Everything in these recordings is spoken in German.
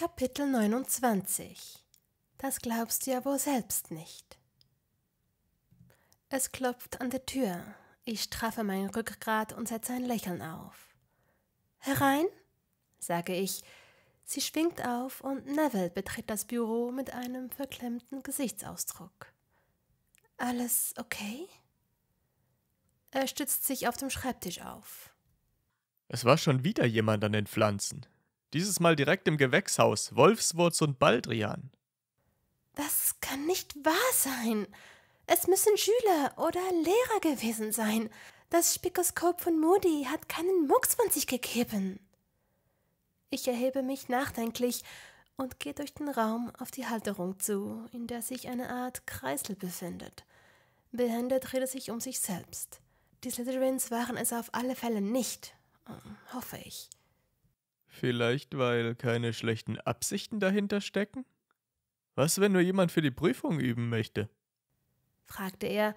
Kapitel 29 Das glaubst du ja wohl selbst nicht. Es klopft an der Tür. Ich straffe mein Rückgrat und setze ein Lächeln auf. Herein, sage ich. Sie schwingt auf und Neville betritt das Büro mit einem verklemmten Gesichtsausdruck. Alles okay? Er stützt sich auf dem Schreibtisch auf. Es war schon wieder jemand an den Pflanzen. Dieses Mal direkt im Gewächshaus, Wolfswurz und Baldrian. Das kann nicht wahr sein. Es müssen Schüler oder Lehrer gewesen sein. Das Spikoskop von Moody hat keinen Mucks von sich gegeben. Ich erhebe mich nachdenklich und gehe durch den Raum auf die Halterung zu, in der sich eine Art Kreisel befindet. Behende dreht sich um sich selbst. Die Slytherins waren es auf alle Fälle nicht, hoffe ich. Vielleicht, weil keine schlechten Absichten dahinter stecken? Was, wenn nur jemand für die Prüfung üben möchte? fragte er,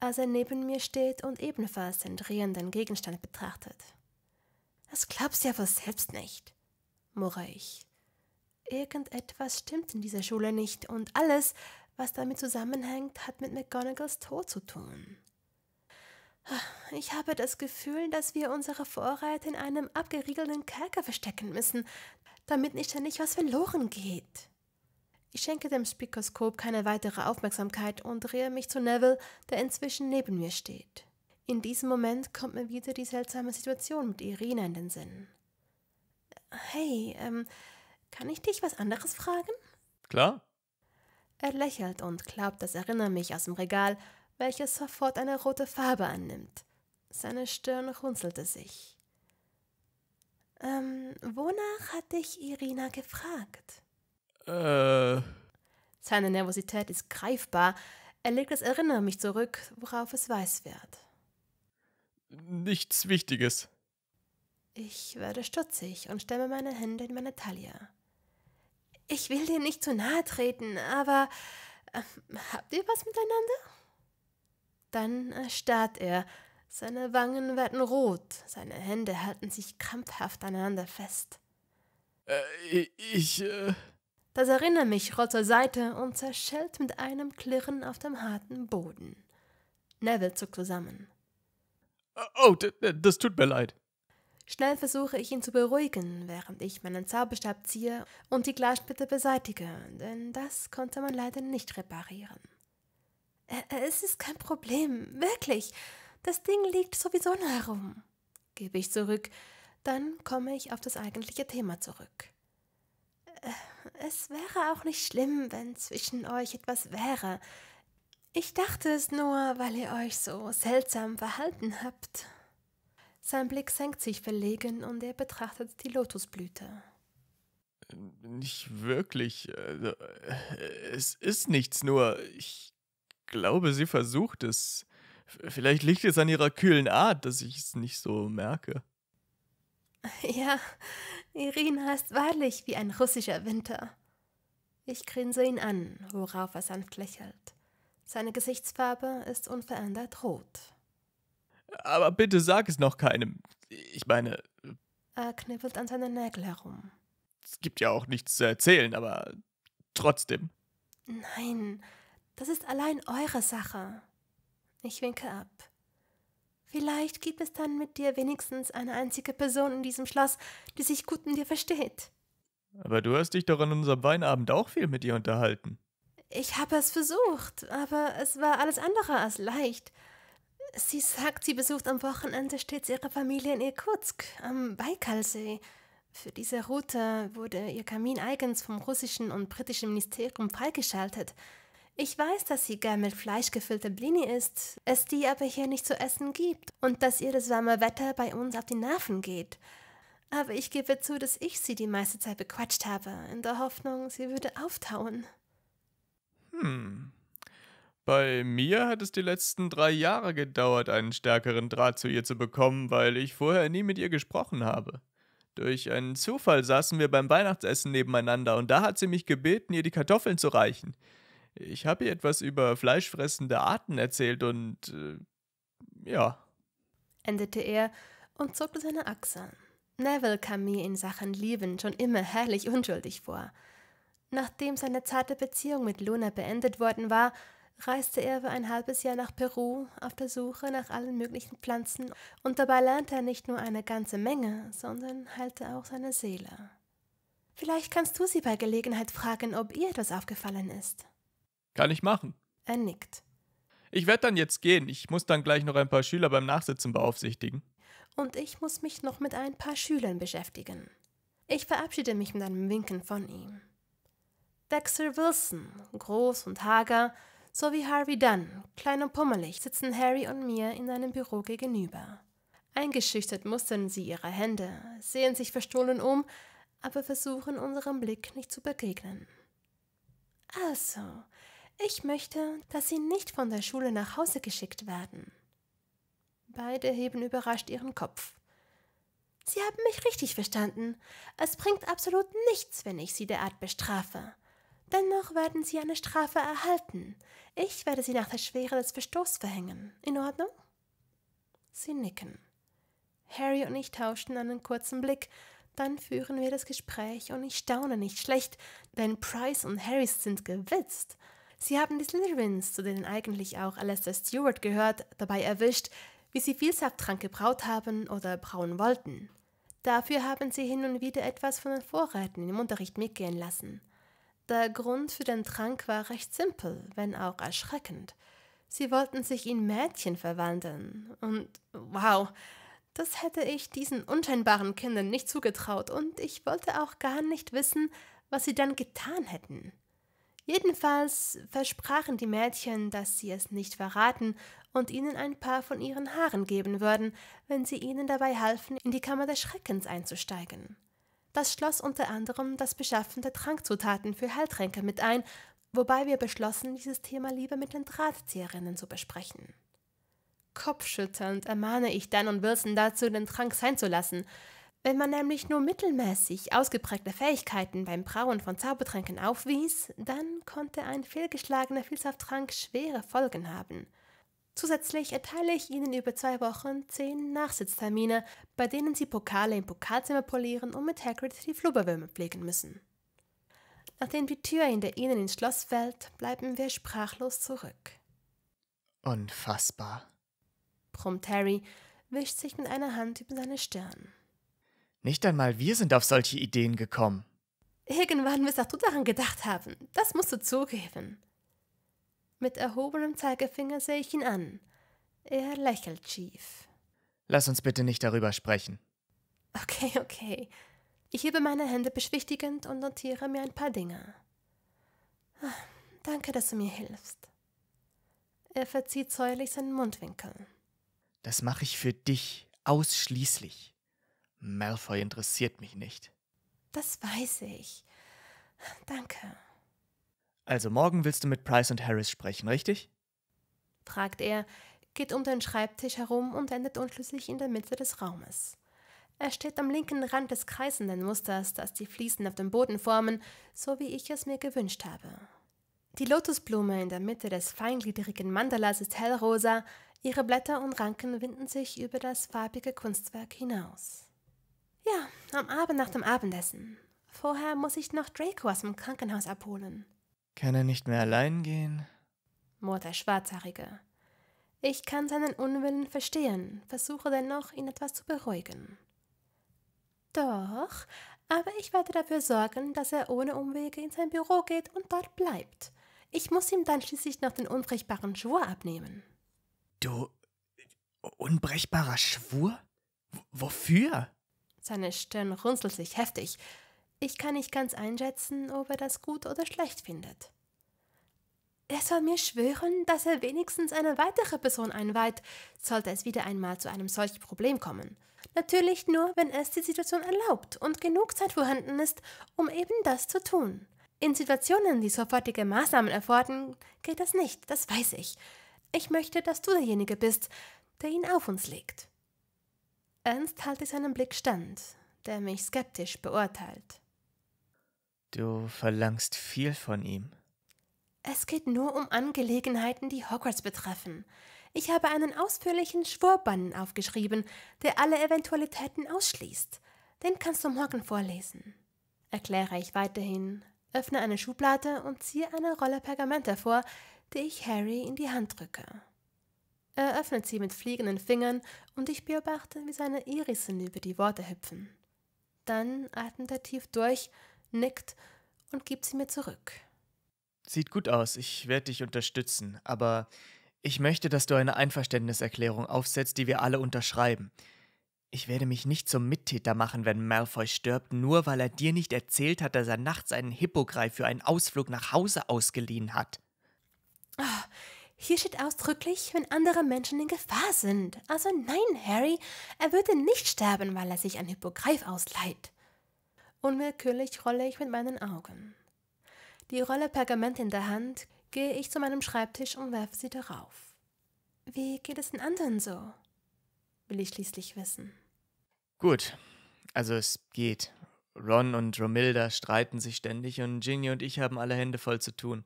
als er neben mir steht und ebenfalls den drehenden Gegenstand betrachtet. Das glaubst ja wohl selbst nicht, murre ich. Irgendetwas stimmt in dieser Schule nicht und alles, was damit zusammenhängt, hat mit McGonagalls Tod zu tun. Ich habe das Gefühl, dass wir unsere Vorräte in einem abgeriegelten Kerker verstecken müssen, damit nicht ständig was verloren geht. Ich schenke dem Spikoskop keine weitere Aufmerksamkeit und drehe mich zu Neville, der inzwischen neben mir steht. In diesem Moment kommt mir wieder die seltsame Situation mit Irina in den Sinn. Hey, ähm, kann ich dich was anderes fragen? Klar. Er lächelt und glaubt das Erinnern mich aus dem Regal, welches sofort eine rote Farbe annimmt. Seine Stirn runzelte sich. Ähm, wonach hat dich Irina gefragt? Äh. Seine Nervosität ist greifbar. Er legt das Erinnern mich zurück, worauf es weiß wird. Nichts Wichtiges. Ich werde stutzig und stemme meine Hände in meine Taille. Ich will dir nicht zu nahe treten, aber äh, habt ihr was miteinander? Dann erstarrt er. Seine Wangen werden rot, seine Hände halten sich krampfhaft aneinander fest. Äh, ich. Äh das erinnert mich, rollt zur Seite und zerschellt mit einem Klirren auf dem harten Boden. Neville zuckt zusammen. Äh, oh, das tut mir leid. Schnell versuche ich ihn zu beruhigen, während ich meinen Zauberstab ziehe und die Glassplitter beseitige, denn das konnte man leider nicht reparieren. Es ist kein Problem, wirklich. Das Ding liegt sowieso nur herum, gebe ich zurück. Dann komme ich auf das eigentliche Thema zurück. Es wäre auch nicht schlimm, wenn zwischen euch etwas wäre. Ich dachte es nur, weil ihr euch so seltsam verhalten habt. Sein Blick senkt sich verlegen und er betrachtet die Lotusblüte. Nicht wirklich. Also, es ist nichts, nur ich glaube, sie versucht es. Vielleicht liegt es an ihrer kühlen Art, dass ich es nicht so merke. Ja, Irina ist wahrlich wie ein russischer Winter. Ich grinse ihn an, worauf er sanft lächelt. Seine Gesichtsfarbe ist unverändert rot. Aber bitte sag es noch keinem. Ich meine. Er knibbelt an seinen Nägeln herum. Es gibt ja auch nichts zu erzählen, aber trotzdem. Nein, das ist allein eure Sache. Ich winke ab. Vielleicht gibt es dann mit dir wenigstens eine einzige Person in diesem Schloss, die sich gut in dir versteht. Aber du hast dich doch an unserem Weinabend auch viel mit ihr unterhalten. Ich habe es versucht, aber es war alles andere als leicht. Sie sagt, sie besucht am Wochenende stets ihre Familie in Irkutsk am Baikalsee. Für diese Route wurde ihr Kamin eigens vom russischen und britischen Ministerium freigeschaltet. Ich weiß, dass sie gern mit Fleisch gefüllte Blini isst, es die aber hier nicht zu essen gibt und dass ihr das warme Wetter bei uns auf die Nerven geht. Aber ich gebe zu, dass ich sie die meiste Zeit bequatscht habe, in der Hoffnung, sie würde auftauen. Hm. Bei mir hat es die letzten drei Jahre gedauert, einen stärkeren Draht zu ihr zu bekommen, weil ich vorher nie mit ihr gesprochen habe. Durch einen Zufall saßen wir beim Weihnachtsessen nebeneinander und da hat sie mich gebeten, ihr die Kartoffeln zu reichen ich habe ihr etwas über fleischfressende Arten erzählt und äh, ja. Endete er und zuckte seine Achseln. Neville kam mir in Sachen Lieben schon immer herrlich unschuldig vor. Nachdem seine zarte Beziehung mit Luna beendet worden war, reiste er für ein halbes Jahr nach Peru auf der Suche nach allen möglichen Pflanzen und dabei lernte er nicht nur eine ganze Menge, sondern heilte auch seine Seele. Vielleicht kannst du sie bei Gelegenheit fragen, ob ihr etwas aufgefallen ist. Kann ich machen. Er nickt. Ich werde dann jetzt gehen. Ich muss dann gleich noch ein paar Schüler beim Nachsitzen beaufsichtigen. Und ich muss mich noch mit ein paar Schülern beschäftigen. Ich verabschiede mich mit einem Winken von ihm. Dexter Wilson, groß und hager, sowie Harvey Dunn, klein und pummelig, sitzen Harry und mir in einem Büro gegenüber. Eingeschüchtert mustern sie ihre Hände, sehen sich verstohlen um, aber versuchen unserem Blick nicht zu begegnen. Also, ich möchte, dass Sie nicht von der Schule nach Hause geschickt werden. Beide heben überrascht ihren Kopf. Sie haben mich richtig verstanden. Es bringt absolut nichts, wenn ich Sie derart bestrafe. Dennoch werden Sie eine Strafe erhalten. Ich werde Sie nach der Schwere des Verstoßes verhängen. In Ordnung? Sie nicken. Harry und ich tauschten einen kurzen Blick. Dann führen wir das Gespräch und ich staune nicht schlecht, denn Price und Harry sind gewitzt. Sie haben die Slytherins, zu denen eigentlich auch Alastair Stewart gehört, dabei erwischt, wie sie viel Safttrank gebraut haben oder brauen wollten. Dafür haben sie hin und wieder etwas von den Vorräten im Unterricht mitgehen lassen. Der Grund für den Trank war recht simpel, wenn auch erschreckend. Sie wollten sich in Mädchen verwandeln. Und wow, das hätte ich diesen unscheinbaren Kindern nicht zugetraut und ich wollte auch gar nicht wissen, was sie dann getan hätten. Jedenfalls versprachen die Mädchen, dass sie es nicht verraten und ihnen ein paar von ihren Haaren geben würden, wenn sie ihnen dabei halfen, in die Kammer des Schreckens einzusteigen. Das schloss unter anderem das Beschaffen der Trankzutaten für Heiltränke mit ein, wobei wir beschlossen, dieses Thema lieber mit den Drahtzieherinnen zu besprechen. Kopfschütternd ermahne ich Dan und Wilson dazu, den Trank sein zu lassen – wenn man nämlich nur mittelmäßig ausgeprägte Fähigkeiten beim Brauen von Zaubertränken aufwies, dann konnte ein fehlgeschlagener Vielsafttrank schwere Folgen haben. Zusätzlich erteile ich Ihnen über zwei Wochen zehn Nachsitztermine, bei denen Sie Pokale im Pokalzimmer polieren und mit Hagrid die Flubberwürmer pflegen müssen. Nachdem die Tür hinter Ihnen ins Schloss fällt, bleiben wir sprachlos zurück. Unfassbar, brummt Harry, wischt sich mit einer Hand über seine Stirn. Nicht einmal wir sind auf solche Ideen gekommen. Irgendwann wirst auch du daran gedacht haben. Das musst du zugeben. Mit erhobenem Zeigefinger sehe ich ihn an. Er lächelt schief. Lass uns bitte nicht darüber sprechen. Okay, okay. Ich hebe meine Hände beschwichtigend und notiere mir ein paar Dinge. Ah, danke, dass du mir hilfst. Er verzieht säuerlich seinen Mundwinkel. Das mache ich für dich ausschließlich. Malfoy interessiert mich nicht. Das weiß ich. Danke. Also morgen willst du mit Price und Harris sprechen, richtig? fragt er, geht um den Schreibtisch herum und endet unschlüssig in der Mitte des Raumes. Er steht am linken Rand des kreisenden Musters, das die Fliesen auf dem Boden formen, so wie ich es mir gewünscht habe. Die Lotusblume in der Mitte des feingliedrigen Mandalas ist hellrosa, ihre Blätter und Ranken winden sich über das farbige Kunstwerk hinaus. Ja, am Abend nach dem Abendessen. Vorher muss ich noch Draco aus dem Krankenhaus abholen. Kann er nicht mehr allein gehen? murrt der Schwarzhaarige. Ich kann seinen Unwillen verstehen, versuche dennoch, ihn etwas zu beruhigen. Doch, aber ich werde dafür sorgen, dass er ohne Umwege in sein Büro geht und dort bleibt. Ich muss ihm dann schließlich noch den unbrechbaren Schwur abnehmen. Du. unbrechbarer Schwur? W wofür? Seine Stirn runzelt sich heftig. Ich kann nicht ganz einschätzen, ob er das gut oder schlecht findet. Er soll mir schwören, dass er wenigstens eine weitere Person einweiht, sollte es wieder einmal zu einem solchen Problem kommen. Natürlich nur, wenn es die Situation erlaubt und genug Zeit vorhanden ist, um eben das zu tun. In Situationen, die sofortige Maßnahmen erfordern, geht das nicht, das weiß ich. Ich möchte, dass du derjenige bist, der ihn auf uns legt. Ernst halte seinen Blick stand, der mich skeptisch beurteilt. Du verlangst viel von ihm. Es geht nur um Angelegenheiten, die Hogwarts betreffen. Ich habe einen ausführlichen Schwurbann aufgeschrieben, der alle Eventualitäten ausschließt. Den kannst du morgen vorlesen. Erkläre ich weiterhin, öffne eine Schublade und ziehe eine Rolle Pergament hervor, die ich Harry in die Hand drücke. Er öffnet sie mit fliegenden Fingern und ich beobachte, wie seine Irisen über die Worte hüpfen. Dann atmet er tief durch, nickt und gibt sie mir zurück. Sieht gut aus, ich werde dich unterstützen, aber ich möchte, dass du eine Einverständniserklärung aufsetzt, die wir alle unterschreiben. Ich werde mich nicht zum Mittäter machen, wenn Malfoy stirbt, nur weil er dir nicht erzählt hat, dass er nachts einen Hippogreif für einen Ausflug nach Hause ausgeliehen hat. Ach, hier steht ausdrücklich, wenn andere Menschen in Gefahr sind. Also nein, Harry, er würde nicht sterben, weil er sich an Hippogreif ausleiht. Unwillkürlich rolle ich mit meinen Augen. Die Rolle Pergament in der Hand gehe ich zu meinem Schreibtisch und werfe sie darauf. Wie geht es den anderen so? Will ich schließlich wissen. Gut, also es geht. Ron und Romilda streiten sich ständig und Ginny und ich haben alle Hände voll zu tun.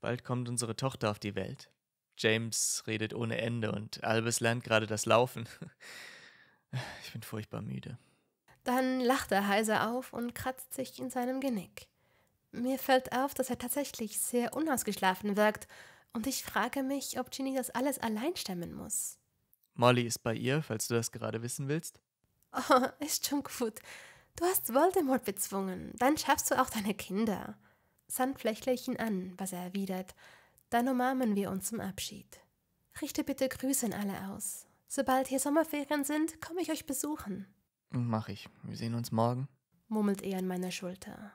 Bald kommt unsere Tochter auf die Welt. James redet ohne Ende und Albus lernt gerade das Laufen. Ich bin furchtbar müde. Dann lacht er heiser auf und kratzt sich in seinem Genick. Mir fällt auf, dass er tatsächlich sehr unausgeschlafen wirkt, und ich frage mich, ob Ginny das alles allein stemmen muss. Molly ist bei ihr, falls du das gerade wissen willst. Oh, ist schon gut. Du hast Voldemort bezwungen, dann schaffst du auch deine Kinder. Sand lächle ich ihn an, was er erwidert, dann umarmen wir uns zum Abschied. Richte bitte Grüße an alle aus. Sobald hier Sommerferien sind, komme ich euch besuchen. Mach ich. Wir sehen uns morgen, murmelt er an meiner Schulter.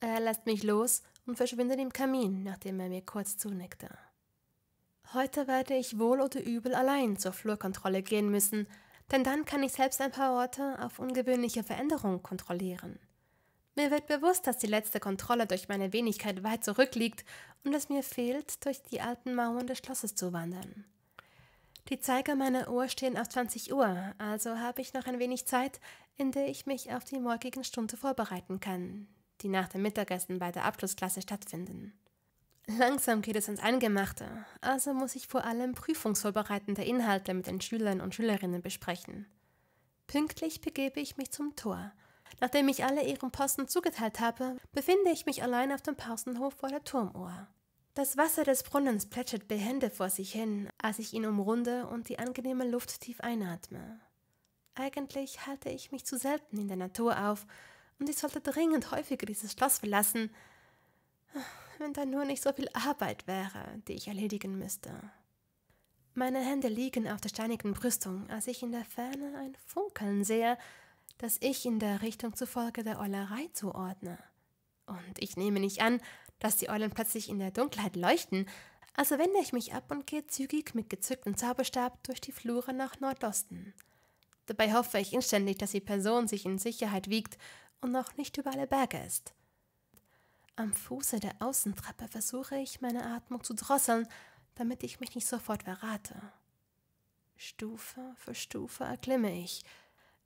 Er lässt mich los und verschwindet im Kamin, nachdem er mir kurz zunickte. Heute werde ich wohl oder übel allein zur Flurkontrolle gehen müssen, denn dann kann ich selbst ein paar Orte auf ungewöhnliche Veränderungen kontrollieren. Mir wird bewusst, dass die letzte Kontrolle durch meine Wenigkeit weit zurückliegt und es mir fehlt, durch die alten Mauern des Schlosses zu wandern. Die Zeiger meiner Uhr stehen auf 20 Uhr, also habe ich noch ein wenig Zeit, in der ich mich auf die morgigen Stunde vorbereiten kann, die nach dem Mittagessen bei der Abschlussklasse stattfinden. Langsam geht es ans Eingemachte, also muss ich vor allem prüfungsvorbereitende Inhalte mit den Schülern und Schülerinnen besprechen. Pünktlich begebe ich mich zum Tor – Nachdem ich alle ihren Posten zugeteilt habe, befinde ich mich allein auf dem Pausenhof vor der Turmuhr. Das Wasser des Brunnens plätschert behende vor sich hin, als ich ihn umrunde und die angenehme Luft tief einatme. Eigentlich halte ich mich zu selten in der Natur auf und ich sollte dringend häufiger dieses Schloss verlassen, wenn da nur nicht so viel Arbeit wäre, die ich erledigen müsste. Meine Hände liegen auf der steinigen Brüstung, als ich in der Ferne ein Funkeln sehe das ich in der Richtung zufolge der Eulerei zuordne. Und ich nehme nicht an, dass die Eulen plötzlich in der Dunkelheit leuchten, also wende ich mich ab und gehe zügig mit gezücktem Zauberstab durch die Flure nach Nordosten. Dabei hoffe ich inständig, dass die Person sich in Sicherheit wiegt und noch nicht über alle Berge ist. Am Fuße der Außentreppe versuche ich, meine Atmung zu drosseln, damit ich mich nicht sofort verrate. Stufe für Stufe erklimme ich,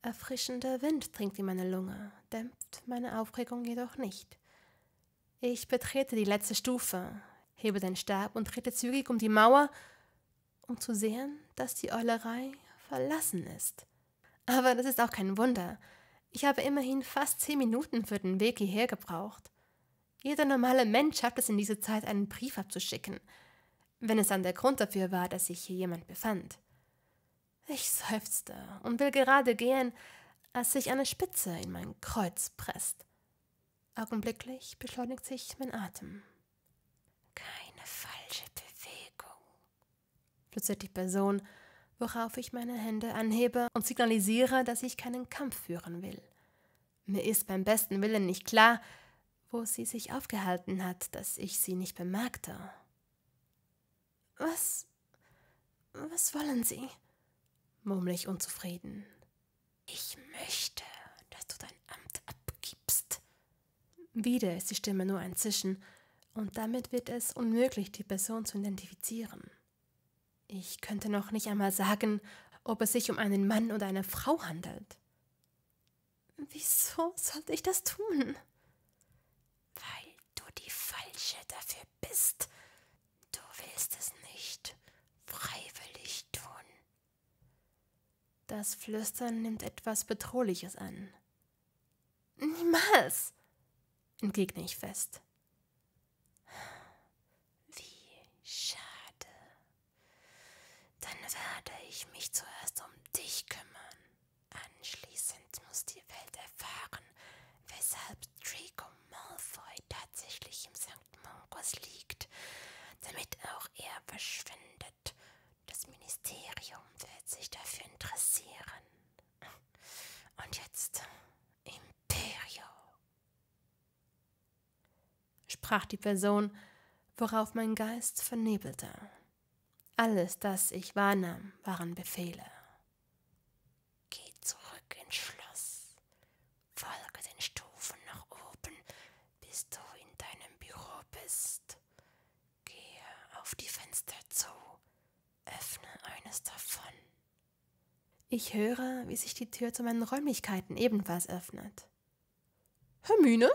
Erfrischender Wind dringt in meine Lunge, dämpft meine Aufregung jedoch nicht. Ich betrete die letzte Stufe, hebe den Stab und trete zügig um die Mauer, um zu sehen, dass die Eulerei verlassen ist. Aber das ist auch kein Wunder. Ich habe immerhin fast zehn Minuten für den Weg hierher gebraucht. Jeder normale Mensch schafft es in dieser Zeit, einen Brief abzuschicken, wenn es dann der Grund dafür war, dass sich hier jemand befand. Ich seufzte und will gerade gehen, als sich eine Spitze in mein Kreuz presst. Augenblicklich beschleunigt sich mein Atem. Keine falsche Bewegung, flüstert die Person, worauf ich meine Hände anhebe und signalisiere, dass ich keinen Kampf führen will. Mir ist beim besten Willen nicht klar, wo sie sich aufgehalten hat, dass ich sie nicht bemerkte. Was. was wollen Sie? murmle ich unzufrieden. Ich möchte, dass du dein Amt abgibst. Wieder ist die Stimme nur ein Zischen, und damit wird es unmöglich, die Person zu identifizieren. Ich könnte noch nicht einmal sagen, ob es sich um einen Mann oder eine Frau handelt. Wieso sollte ich das tun? Weil du die Falsche dafür bist. Du willst es nicht. Freiwillig das Flüstern nimmt etwas Bedrohliches an. Niemals, entgegne ich fest. Wie schade. Dann werde ich mich zuerst um dich kümmern. Anschließend muss die Welt erfahren, weshalb Draco Malfoy tatsächlich im St. Mungus liegt, damit auch er verschwindet. Das Ministerium sich dafür interessieren. Und jetzt Imperio, sprach die Person, worauf mein Geist vernebelte. Alles, das ich wahrnahm, waren Befehle. Ich höre, wie sich die Tür zu meinen Räumlichkeiten ebenfalls öffnet. Hermine?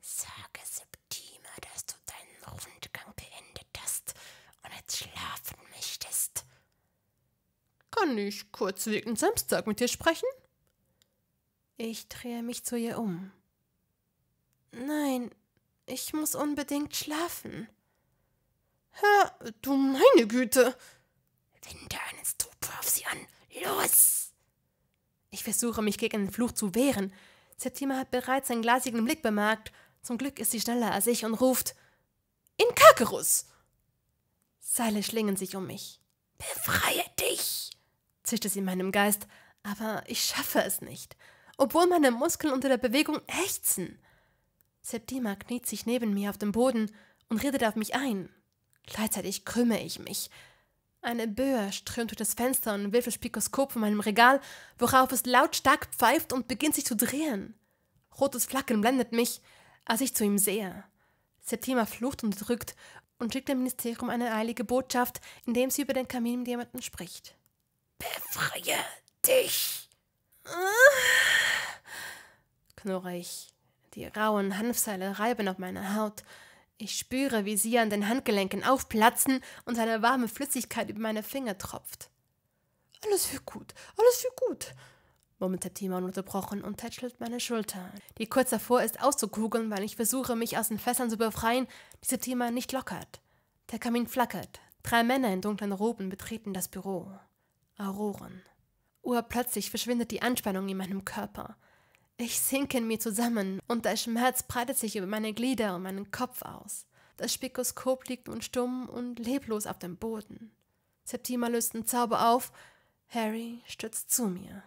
Sage Septima, dass du deinen Rundgang beendet hast und jetzt schlafen möchtest. Kann ich kurz wegen Samstag mit dir sprechen? Ich drehe mich zu ihr um. Nein, ich muss unbedingt schlafen. Hör, du meine Güte! Wende einen Stupor auf sie an Los! Ich versuche, mich gegen den Fluch zu wehren. Septima hat bereits seinen glasigen Blick bemerkt. Zum Glück ist sie schneller als ich und ruft: In Kakerus! Seile schlingen sich um mich. Befreie dich! zischt es in meinem Geist, aber ich schaffe es nicht, obwohl meine Muskeln unter der Bewegung ächzen. Septima kniet sich neben mir auf dem Boden und redet auf mich ein. Gleichzeitig krümme ich mich. Eine Böe strömt durch das Fenster und wirft das Pikoskop von meinem Regal, worauf es lautstark pfeift und beginnt sich zu drehen. Rotes Flackern blendet mich, als ich zu ihm sehe. Septima flucht und drückt und schickt dem Ministerium eine eilige Botschaft, indem sie über den Kamin mit jemandem spricht. Befreie dich! knurre ich. Die rauen Hanfseile reiben auf meiner Haut ich spüre, wie sie an den Handgelenken aufplatzen und eine warme Flüssigkeit über meine Finger tropft. Alles wird gut, alles wird gut, murmelte Timon unterbrochen und tätschelt meine Schulter, die kurz davor ist auszukugeln, weil ich versuche, mich aus den Fässern zu befreien, diese Timon nicht lockert. Der Kamin flackert. Drei Männer in dunklen Roben betreten das Büro. Auroren. Urplötzlich verschwindet die Anspannung in meinem Körper. Ich sinke in mir zusammen und der Schmerz breitet sich über meine Glieder und meinen Kopf aus. Das Spikoskop liegt nun stumm und leblos auf dem Boden. Septima löst einen Zauber auf. Harry stürzt zu mir.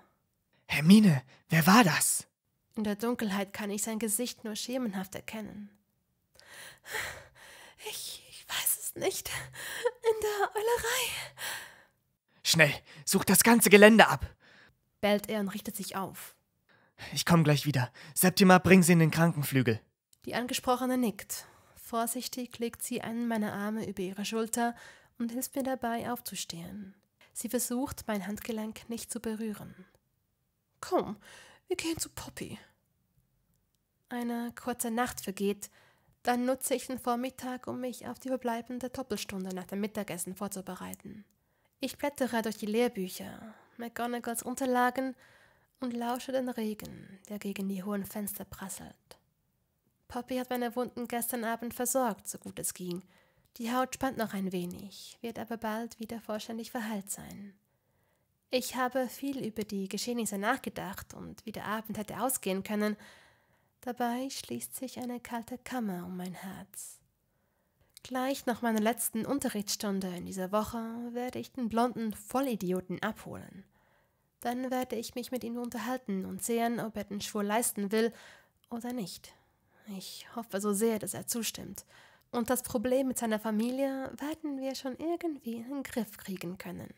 Hermine, wer war das? In der Dunkelheit kann ich sein Gesicht nur schemenhaft erkennen. Ich, ich weiß es nicht. In der Eulerei. Schnell, such das ganze Gelände ab! bellt er und richtet sich auf. Ich komme gleich wieder. Septima, bring sie in den Krankenflügel. Die Angesprochene nickt. Vorsichtig legt sie einen meiner Arme über ihre Schulter und hilft mir dabei aufzustehen. Sie versucht, mein Handgelenk nicht zu berühren. Komm, wir gehen zu Poppy. Eine kurze Nacht vergeht, dann nutze ich den Vormittag, um mich auf die verbleibende Doppelstunde nach dem Mittagessen vorzubereiten. Ich blättere durch die Lehrbücher, McGonagalls Unterlagen und lausche den Regen, der gegen die hohen Fenster prasselt. Poppy hat meine Wunden gestern Abend versorgt, so gut es ging. Die Haut spannt noch ein wenig, wird aber bald wieder vollständig verheilt sein. Ich habe viel über die Geschehnisse nachgedacht und wie der Abend hätte ausgehen können. Dabei schließt sich eine kalte Kammer um mein Herz. Gleich nach meiner letzten Unterrichtsstunde in dieser Woche werde ich den blonden Vollidioten abholen. Dann werde ich mich mit ihm unterhalten und sehen, ob er den Schwur leisten will oder nicht. Ich hoffe so sehr, dass er zustimmt. Und das Problem mit seiner Familie werden wir schon irgendwie in den Griff kriegen können.